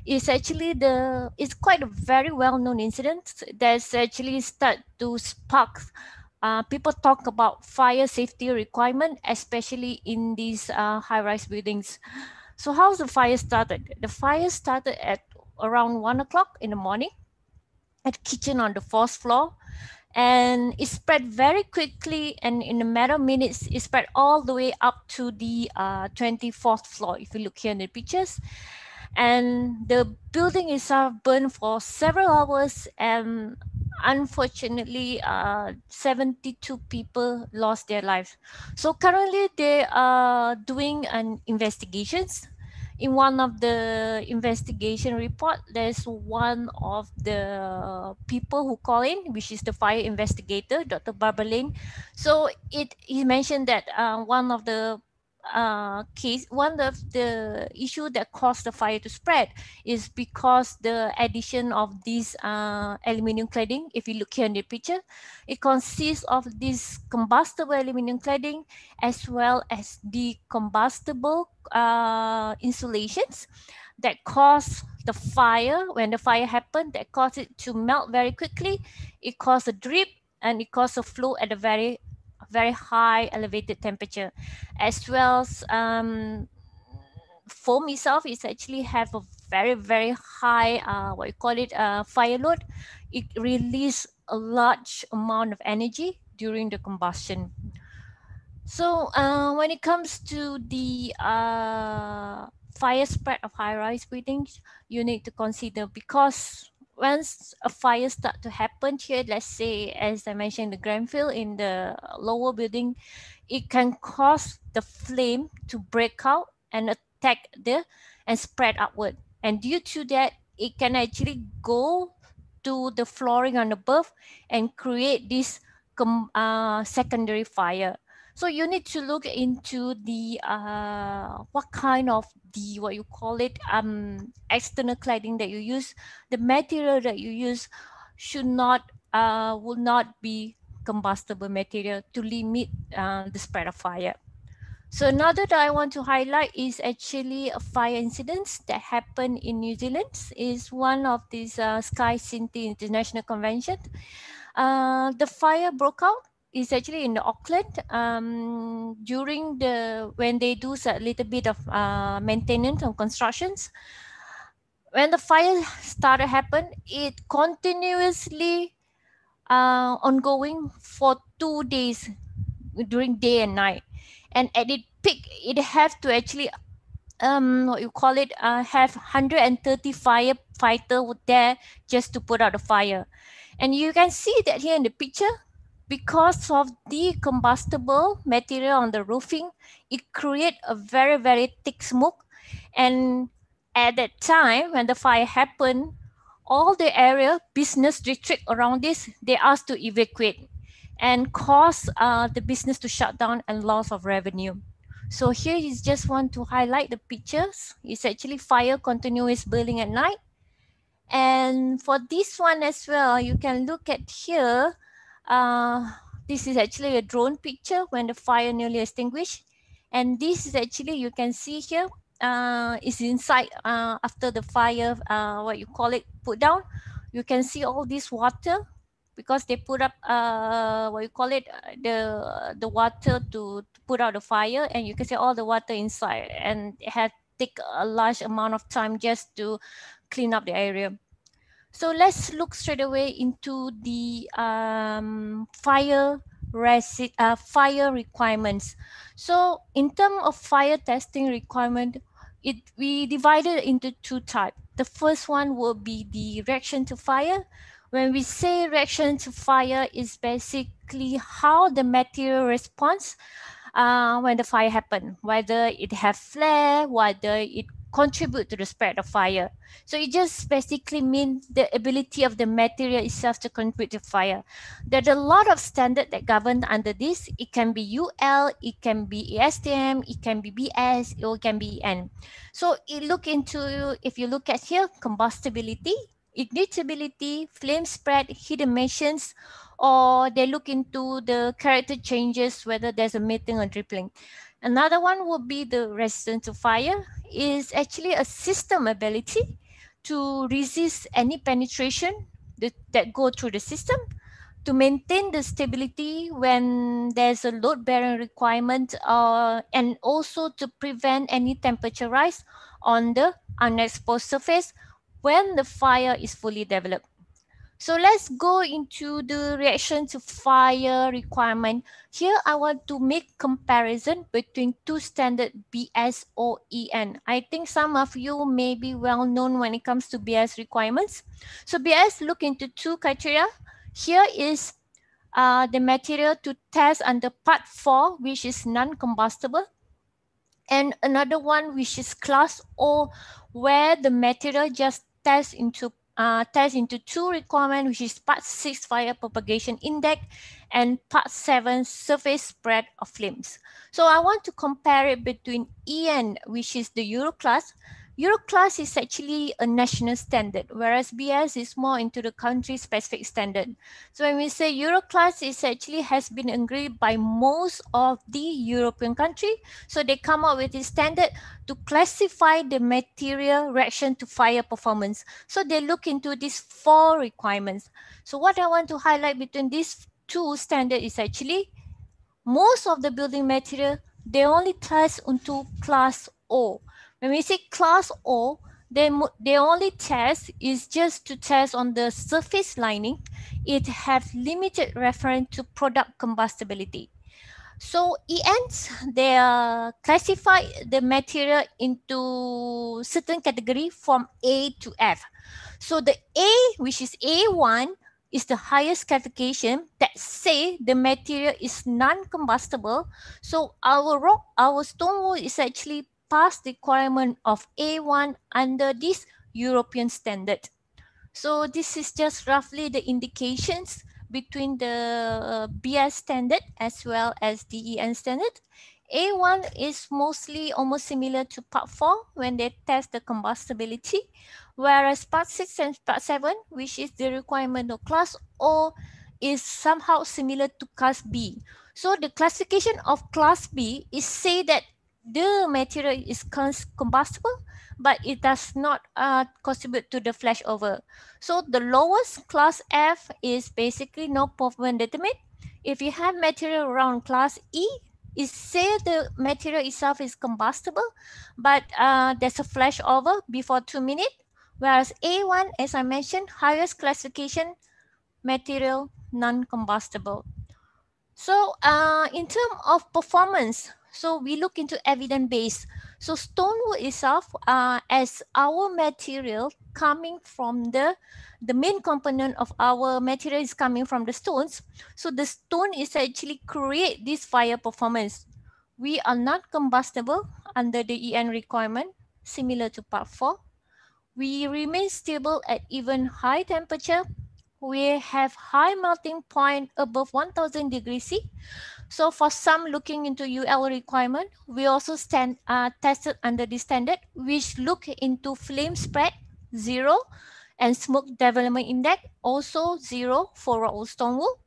It's actually the, it's quite a very well-known incident that's actually start to spark uh, people talk about fire safety requirement, especially in these uh, high-rise buildings. So how's the fire started? The fire started at around one o'clock in the morning at kitchen on the fourth floor and it spread very quickly and in a matter of minutes it spread all the way up to the uh, 24th floor if you look here in the pictures and the building itself burned for several hours and unfortunately uh, 72 people lost their lives so currently they are doing an investigations in one of the investigation report, there's one of the people who call in, which is the fire investigator, Dr. Barbalin. So it he mentioned that uh, one of the uh, case, one of the issue that caused the fire to spread is because the addition of this uh, aluminum cladding, if you look here in the picture, it consists of this combustible aluminum cladding as well as the combustible uh, insulations that cause the fire, when the fire happened, that caused it to melt very quickly. It caused a drip and it caused a flow at a very very high elevated temperature, as well as um, foam itself is actually have a very very high uh, what you call it uh, fire load. It release a large amount of energy during the combustion. So uh, when it comes to the uh, fire spread of high-rise buildings, you need to consider because once a fire start to happen here, let's say, as I mentioned, the Grenfell in the lower building, it can cause the flame to break out and attack the and spread upward. And due to that, it can actually go to the flooring on above and create this uh, secondary fire. So you need to look into the uh, what kind of the what you call it um external cladding that you use. The material that you use should not uh, will not be combustible material to limit uh, the spread of fire. So another that I want to highlight is actually a fire incidents that happened in New Zealand is one of these uh, Sky Sinti International Convention. Uh, the fire broke out is actually in Auckland. Um, during the when they do a little bit of uh, maintenance and constructions, when the fire started happen, it continuously uh, ongoing for two days during day and night, and at it peak, it have to actually um, what you call it uh, have 130 firefighter there just to put out the fire, and you can see that here in the picture because of the combustible material on the roofing, it create a very, very thick smoke. And at that time, when the fire happened, all the area business district around this, they asked to evacuate and cause uh, the business to shut down and loss of revenue. So here is just want to highlight the pictures. It's actually fire continuous burning at night. And for this one as well, you can look at here, uh, this is actually a drone picture when the fire nearly extinguished. And this is actually, you can see here, uh, is inside uh, after the fire, uh, what you call it, put down. You can see all this water because they put up uh, what you call it uh, the the water to, to, put out the fire and you can see all the water inside and it had take a large amount of time just to clean up the area so let's look straight away into the um, fire resi uh, fire requirements. So in terms of fire testing requirement, it we divided into two types. The first one will be the reaction to fire. When we say reaction to fire is basically how the material responds uh, when the fire happened, whether it have flare, whether it contribute to the spread of fire. So it just basically means the ability of the material itself to contribute to fire. There's a lot of standard that govern under this. It can be UL, it can be ASTM, it can be BS, it can be N. So it look into, if you look at here, combustibility, ignitability, flame spread, heat emissions, or they look into the character changes, whether there's a meeting or dripping. Another one would be the resistance to fire is actually a system ability to resist any penetration that, go through the system to maintain the stability when there's a load bearing requirement uh, and also to prevent any temperature rise on the unexposed surface when the fire is fully developed. So let's go into the reaction to fire requirement. Here I want to make comparison between two standard BSOEN. I think some of you may be well known when it comes to BS requirements. So BS look into two criteria. Here is uh, the material to test under part four, which is non-combustible. And another one, which is class O, where the material just tests into uh, test into two requirements, which is part six fire propagation index and part seven surface spread of flames. So I want to compare it between EN, which is the Euro class, Euroclass is actually a national standard, whereas BS is more into the country-specific standard. So when we say Euroclass, it actually has been agreed by most of the European country. So they come up with this standard to classify the material reaction to fire performance. So they look into these four requirements. So what I want to highlight between these two standard is actually most of the building material, they only test into class O when we say class O, they, they only test is just to test on the surface lining. It have limited reference to product combustibility. So ENs, they are classify the material into certain category from A to F. So the A, which is A1, is the highest classification that say the material is non-combustible. So our rock, our stone wool is actually Pass requirement of A1 under this European standard. So this is just roughly the indications between the uh, BS standard as well as the EN standard. A1 is mostly almost similar to part 4 when they test the combustibility, whereas part 6 and part 7, which is the requirement of class O, is somehow similar to class B. So the classification of class B is say that the material is combustible, but it does not uh, contribute to the flashover. So the lowest class F is basically no performance determinant. If you have material around class E, it say the material itself is combustible, but uh, there's a flashover before two minutes. Whereas A1, as I mentioned, highest classification material non-combustible. So uh, in terms of performance, so we look into evidence base. So stone wool itself uh, as our material coming from the, the main component of our material is coming from the stones. So the stone is actually create this fire performance. We are not combustible under the EN requirement, similar to part four. We remain stable at even high temperature. We have high melting point above 1000 degrees C so for some looking into UL requirement, we also stand uh, tested under the standard, which look into flame spread zero and smoke development index also zero for all stone wool.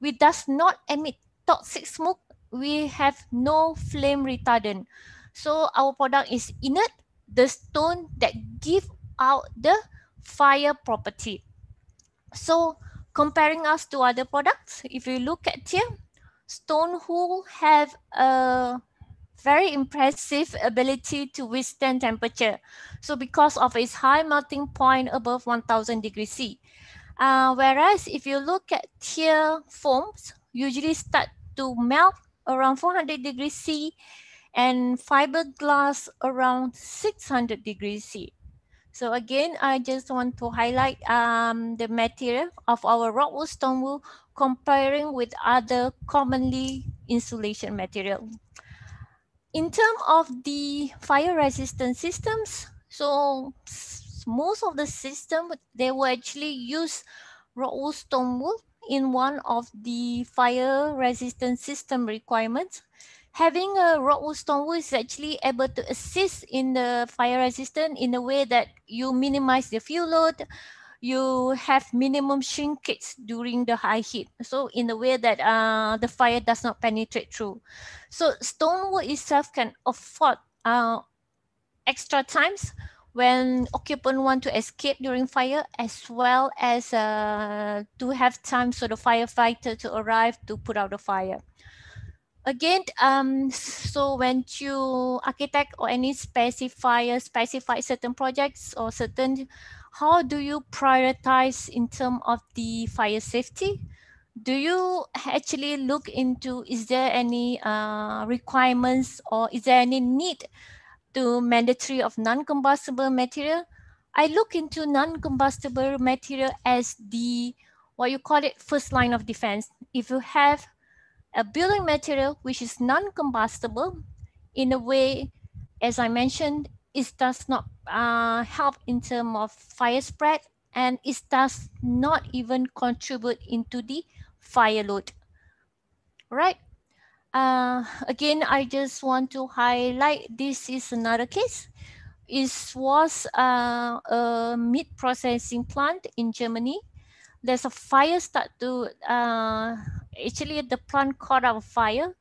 We does not emit toxic smoke. We have no flame retardant. So our product is inert, the stone that give out the fire property. So comparing us to other products, if you look at here, wool have a very impressive ability to withstand temperature. So because of its high melting point above 1000 degrees C. Uh, whereas if you look at tear foams, usually start to melt around 400 degrees C and fiberglass around 600 degrees C. So again, I just want to highlight um, the material of our rock wool, stone wool comparing with other commonly insulation material. In terms of the fire resistant systems, so most of the system, they will actually use raw stone wool in one of the fire resistant system requirements. Having a raw stone wool is actually able to assist in the fire resistant in a way that you minimize the fuel load, you have minimum shrinkage during the high heat. So in a way that uh, the fire does not penetrate through. So stonewall itself can afford uh, extra times when occupant want to escape during fire as well as uh, to have time for the firefighter to arrive to put out the fire. Again, um, so when you architect or any specifier specify certain projects or certain how do you prioritize in terms of the fire safety? Do you actually look into is there any uh, requirements or is there any need to mandatory of non-combustible material? I look into non-combustible material as the what you call it first line of defense. If you have a building material which is non-combustible, in a way, as I mentioned, it does not uh, help in terms of fire spread and it does not even contribute into the fire load, right? Uh, again, I just want to highlight this is another case. It was uh, a meat processing plant in Germany. There's a fire start to, uh, actually the plant caught on fire.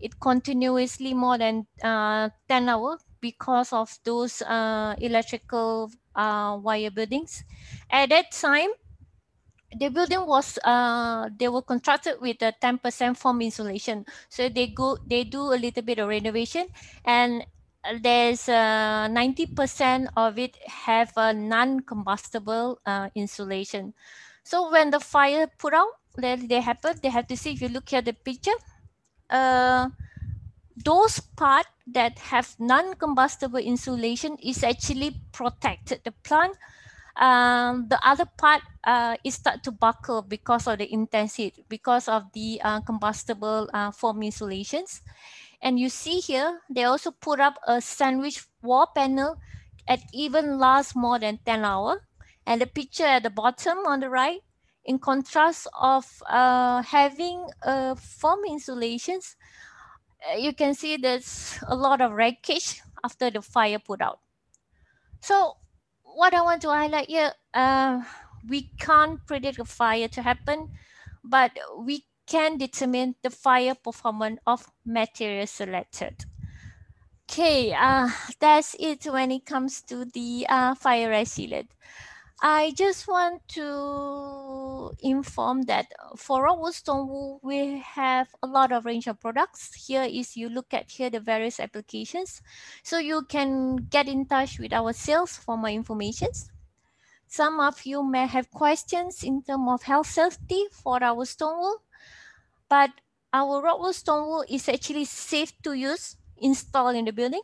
It continuously more than uh, 10 hours because of those uh, electrical uh, wire buildings. At that time, the building was uh, they were constructed with a 10% foam insulation. So they go they do a little bit of renovation and there's 90% uh, of it have a non-combustible uh, insulation. So when the fire put out, that they happen, they have to see if you look at the picture, uh, those part that have non-combustible insulation is actually protected the plant. Um, the other part uh, is start to buckle because of the intensity, because of the uh, combustible uh, foam insulations. And you see here, they also put up a sandwich wall panel that even lasts more than 10 hour. And the picture at the bottom on the right, in contrast of uh, having uh, foam insulations, uh, you can see there's a lot of wreckage after the fire put out. So what I want to highlight here, uh, we can't predict a fire to happen, but we can determine the fire performance of material selected. Okay, uh, that's it when it comes to the uh, fire resilient. I just want to inform that uh, for our stone wool, we have a lot of range of products. Here is you look at here the various applications. So you can get in touch with our sales for more information. Some of you may have questions in terms of health safety for our stone wool, but our rockwool stone wool is actually safe to use, install in the building.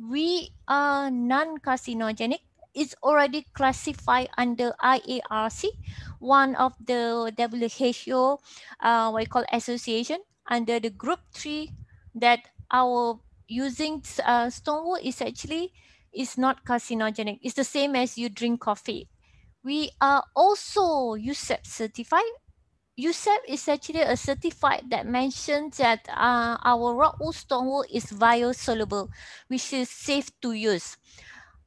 We are non-carcinogenic it's already classified under IARC, one of the WHO, uh, what we call association, under the group three that our using uh, stone wool is actually is not carcinogenic. It's the same as you drink coffee. We are also USEP certified. USEP is actually a certified that mentions that uh, our rock wool stone wool is bio soluble, which is safe to use.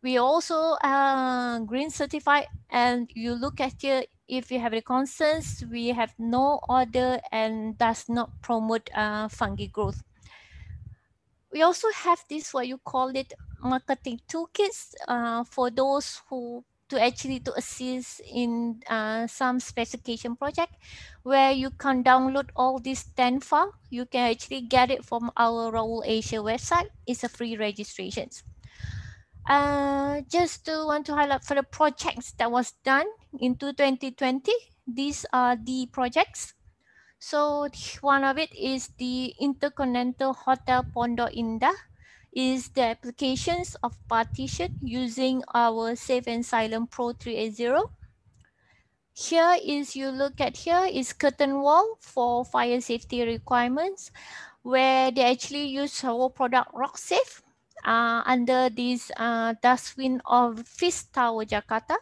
We also uh, green certified and you look at it, if you have any concerns, we have no order and does not promote uh, fungi growth. We also have this what you call it marketing toolkits uh, for those who to actually to assist in uh, some specification project where you can download all this 10 file. You can actually get it from our Raul Asia website. It's a free registration. Uh, just to want to highlight for the projects that was done into 2020, these are the projects. So one of it is the Intercontinental Hotel Pondo Indah is the applications of partition using our Safe and Silent Pro 380. Here is you look at here is curtain wall for fire safety requirements where they actually use our product RockSafe uh, under this uh, dustbin of Fish Tower, Jakarta.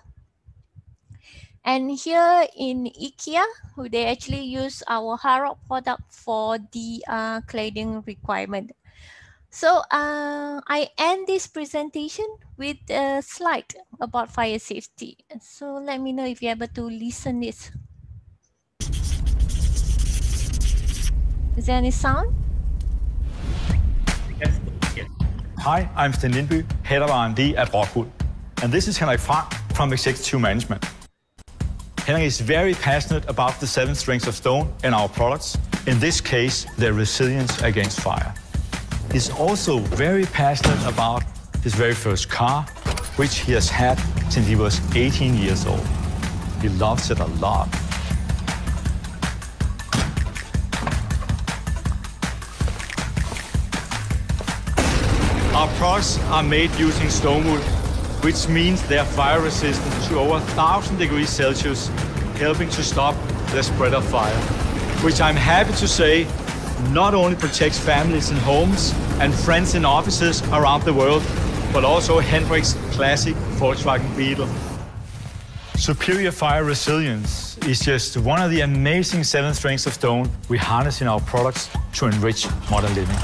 And here in IKEA, they actually use our Haro product for the uh, cladding requirement. So uh, I end this presentation with a slide about fire safety. So let me know if you're able to listen this. Is there any sound? Yes. Hi, I'm Sten Lindby, Head of R&D at er Rockwood, and this is Henrik Frank from Executive Management. Henrik is very passionate about the seven strengths of stone in our products, in this case, their resilience against fire. He's also very passionate about his very first car, which he has had since he was 18 years old. He loves it a lot Our products are made using stone wool, which means they're fire resistant to over 1000 degrees Celsius, helping to stop the spread of fire. Which I'm happy to say not only protects families in homes and friends in offices around the world, but also Hendrick's classic Volkswagen Beetle. Superior fire resilience is just one of the amazing seven strengths of stone we harness in our products to enrich modern living.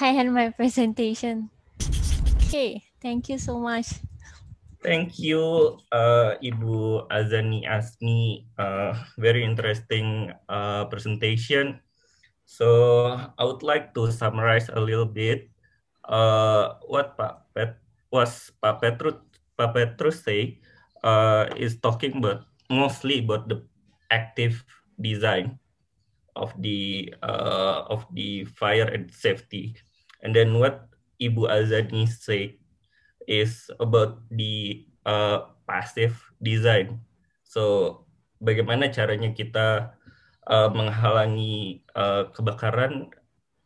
I end my presentation. Okay, thank you so much. Thank you, uh, Ibu Azani Asmi. Uh, very interesting uh, presentation. So I would like to summarize a little bit uh, what Pak Pet was Pak Petrus Pak Petrus say uh, is talking about mostly about the active design of the uh, of the fire and safety And then what Ibu Azani say is about the uh, passive design. So bagaimana caranya kita uh, menghalangi uh, kebakaran?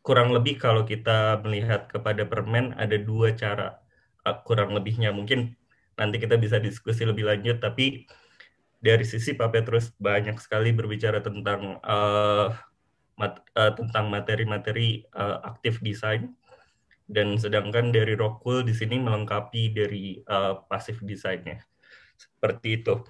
Kurang lebih kalau kita melihat kepada permen ada dua cara uh, kurang lebihnya. Mungkin nanti kita bisa diskusi lebih lanjut. Tapi dari sisi Pak Petrus banyak sekali berbicara tentang uh, mat, uh, tentang materi-materi uh, aktif desain dan sedangkan dari Rockwell di sini melengkapi dari uh, eh, pasif desainnya seperti itu.